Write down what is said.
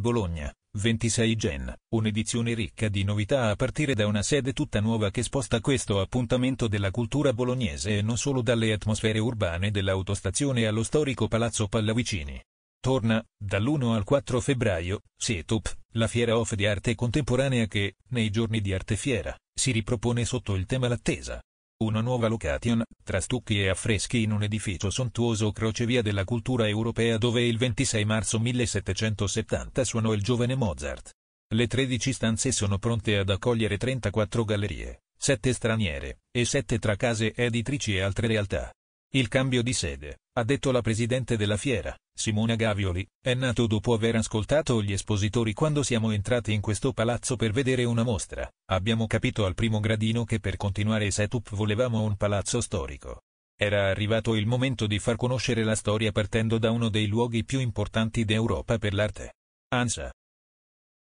Bologna, 26 Gen, un'edizione ricca di novità a partire da una sede tutta nuova che sposta questo appuntamento della cultura bolognese e non solo dalle atmosfere urbane dell'autostazione allo storico Palazzo Pallavicini. Torna, dall'1 al 4 febbraio, SETUP, la fiera off di arte contemporanea che, nei giorni di arte fiera, si ripropone sotto il tema L'attesa, una nuova location, tra stucchi e affreschi in un edificio sontuoso crocevia della cultura europea dove il 26 marzo 1770 suonò il giovane Mozart. Le 13 stanze sono pronte ad accogliere 34 gallerie, 7 straniere, e 7 tra case editrici e altre realtà. Il cambio di sede, ha detto la presidente della fiera, Simona Gavioli, è nato dopo aver ascoltato gli espositori quando siamo entrati in questo palazzo per vedere una mostra, abbiamo capito al primo gradino che per continuare i setup volevamo un palazzo storico. Era arrivato il momento di far conoscere la storia partendo da uno dei luoghi più importanti d'Europa per l'arte. ANSA,